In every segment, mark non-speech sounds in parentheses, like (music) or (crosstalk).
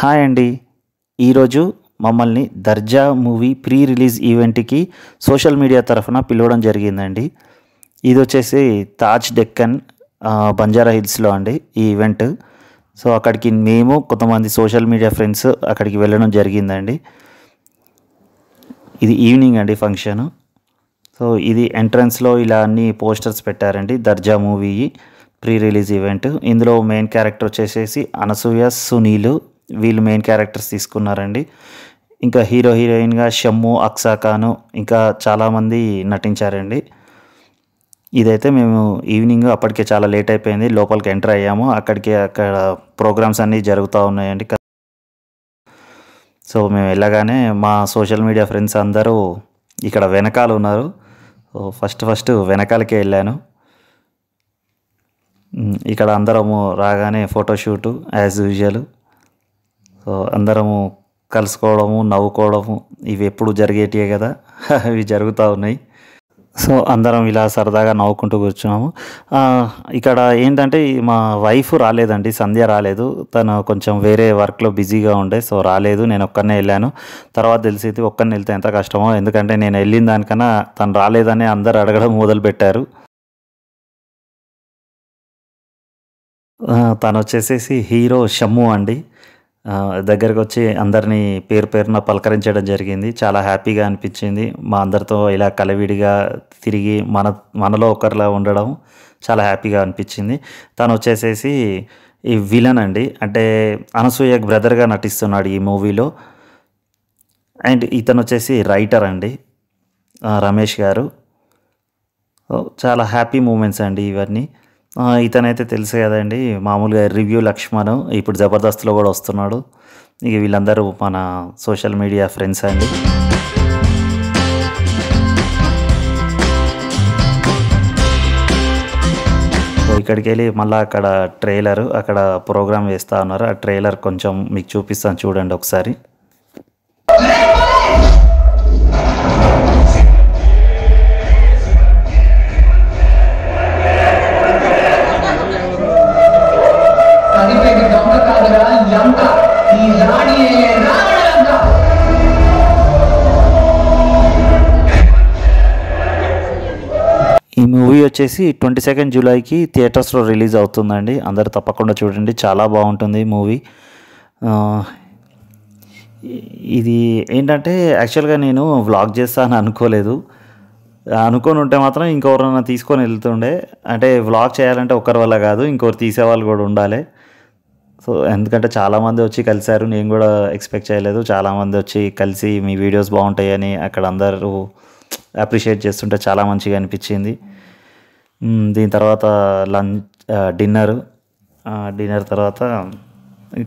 hi అండి ఈరోజు మమ్మల్ని దర్జా మూవీ ప్రీ రిలీజ్ ఈవెంట్కి సోషల్ మీడియా తరఫున పిలవడం జరిగిందండి ఇది వచ్చేసి తాజ్ డెక్కన్ బంజారా హిల్స్లో అండి ఈ ఈవెంట్ సో అక్కడికి మేము కొంతమంది సోషల్ మీడియా ఫ్రెండ్స్ అక్కడికి వెళ్ళడం జరిగిందండి ఇది ఈవినింగ్ అండి ఫంక్షను సో ఇది ఎంట్రన్స్లో ఇలా అన్ని పోస్టర్స్ పెట్టారండి Darja movie pre release event ఇందులో మెయిన్ క్యారెక్టర్ వచ్చేసేసి అనసూయ సునీలు వీళ్ళు మెయిన్ క్యారెక్టర్స్ తీసుకున్నారండి ఇంకా హీరో హీరోయిన్గా షమ్ము అక్సా ఖాను ఇంకా చాలామంది నటించారండి ఇదైతే మేము ఈవినింగ్ అప్పటికే చాలా లేట్ అయిపోయింది లోపలికి ఎంటర్ అయ్యాము అక్కడికి అక్కడ ప్రోగ్రామ్స్ అన్నీ జరుగుతూ ఉన్నాయండి సో మేము వెళ్ళగానే మా సోషల్ మీడియా ఫ్రెండ్స్ అందరూ ఇక్కడ వెనకాల ఉన్నారు ఫస్ట్ ఫస్ట్ వెనకాలకే వెళ్ళాను ఇక్కడ అందరము రాగానే ఫోటోషూటు యాజ్ యూజువల్ అందరము కలుసుకోవడము నవ్వుకోవడము ఇవి ఎప్పుడు జరిగేటివి కదా (laughs) ఇవి జరుగుతూ ఉన్నాయి సో అందరం ఇలా సరదాగా నవ్వుకుంటూ కూర్చున్నాము ఇక్కడ ఏంటంటే మా వైఫ్ రాలేదండి సంధ్య రాలేదు తను కొంచెం వేరే వర్క్లో బిజీగా ఉండే సో రాలేదు నేను ఒక్కనే వెళ్ళాను తర్వాత తెలిసేది ఒక్కరిని వెళ్తే ఎంత కష్టమో ఎందుకంటే నేను వెళ్ళిన దానికన్నా తను రాలేదని అందరు అడగడం మొదలుపెట్టారు తను వచ్చేసేసి హీరో షమ్ము అండి దగ్గరకు వచ్చి అందరినీ పేరు పేరున పలకరించడం జరిగింది చాలా హ్యాపీగా అనిపించింది మా అందరితో ఇలా కలవిడిగా తిరిగి మన మనలో ఒకరిలా ఉండడం చాలా హ్యాపీగా అనిపించింది తను వచ్చేసేసి ఈ విలన్ అండి అంటే అనసూయ బ్రదర్గా నటిస్తున్నాడు ఈ మూవీలో అండ్ ఇతను వచ్చేసి రైటర్ అండి రమేష్ గారు చాలా హ్యాపీ మూమెంట్స్ అండి ఇవన్నీ ఇతనైతే తెలుసు కదండి మామూలుగా రివ్యూ లక్ష్మణ్ ఇప్పుడు జబర్దస్త్లో కూడా వస్తున్నాడు ఇక వీళ్ళందరూ మన సోషల్ మీడియా ఫ్రెండ్స్ అండి ఇక్కడికి వెళ్ళి మళ్ళీ అక్కడ ట్రైలర్ అక్కడ ప్రోగ్రామ్ వేస్తా ఉన్నారు ఆ ట్రైలర్ కొంచెం మీకు చూపిస్తాను చూడండి ఒకసారి వచ్చేసి ట్వంటీ సెకండ్ జూలైకి థియేటర్స్లో రిలీజ్ అవుతుందండి అందరు తప్పకుండా చూడండి చాలా బాగుంటుంది మూవీ ఇది ఏంటంటే యాక్చువల్గా నేను వ్లాగ్ చేస్తాను అనుకోలేదు అనుకొని ఉంటే మాత్రం ఇంకెవరన్నా తీసుకొని వెళ్తుండే అంటే వ్లాగ్ చేయాలంటే ఒకరి వల్ల కాదు ఇంకొకరు తీసేవాళ్ళు కూడా ఉండాలి సో ఎందుకంటే చాలామంది వచ్చి కలిశారు నేను కూడా ఎక్స్పెక్ట్ చేయలేదు చాలామంది వచ్చి కలిసి మీ వీడియోస్ బాగుంటాయని అక్కడ అందరూ అప్రిషియేట్ చేస్తుంటే చాలా మంచిగా అనిపించింది దీని తర్వాత లంచ్ డిన్నర్ డిన్నర్ తర్వాత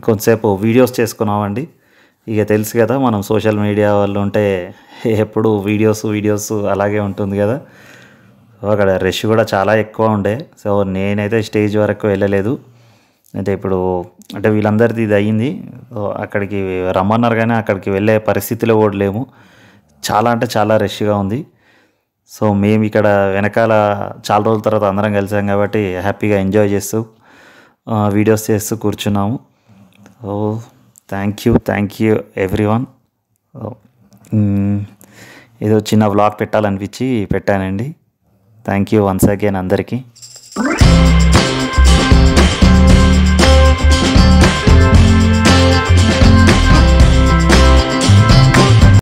కొంతసేపు వీడియోస్ చేసుకున్నామండి ఇక తెలుసు కదా మనం సోషల్ మీడియా వాళ్ళు ఉంటే ఎప్పుడు వీడియోస్ వీడియోస్ అలాగే ఉంటుంది కదా అక్కడ రష్ కూడా చాలా ఎక్కువ ఉండే సో నేనైతే స్టేజ్ వరకు వెళ్ళలేదు అంటే ఇప్పుడు అంటే వీళ్ళందరిది ఇది అయ్యింది అక్కడికి రమ్మన్నారు కానీ అక్కడికి వెళ్ళే పరిస్థితిలో కూడా లేము చాలా అంటే చాలా రష్గా ఉంది సో మేము ఇక్కడ వెనకాల చాలా రోజుల తర్వాత అందరం కలిసాం కాబట్టి హ్యాపీగా ఎంజాయ్ చేస్తూ వీడియోస్ చేస్తూ కూర్చున్నాము ఓ thank you thank you everyone ఏదో చిన్న వ్లాగ్ పెట్టాలనిపించి పెట్టానండి థ్యాంక్ యూ వన్స్ అగైన్ అందరికీ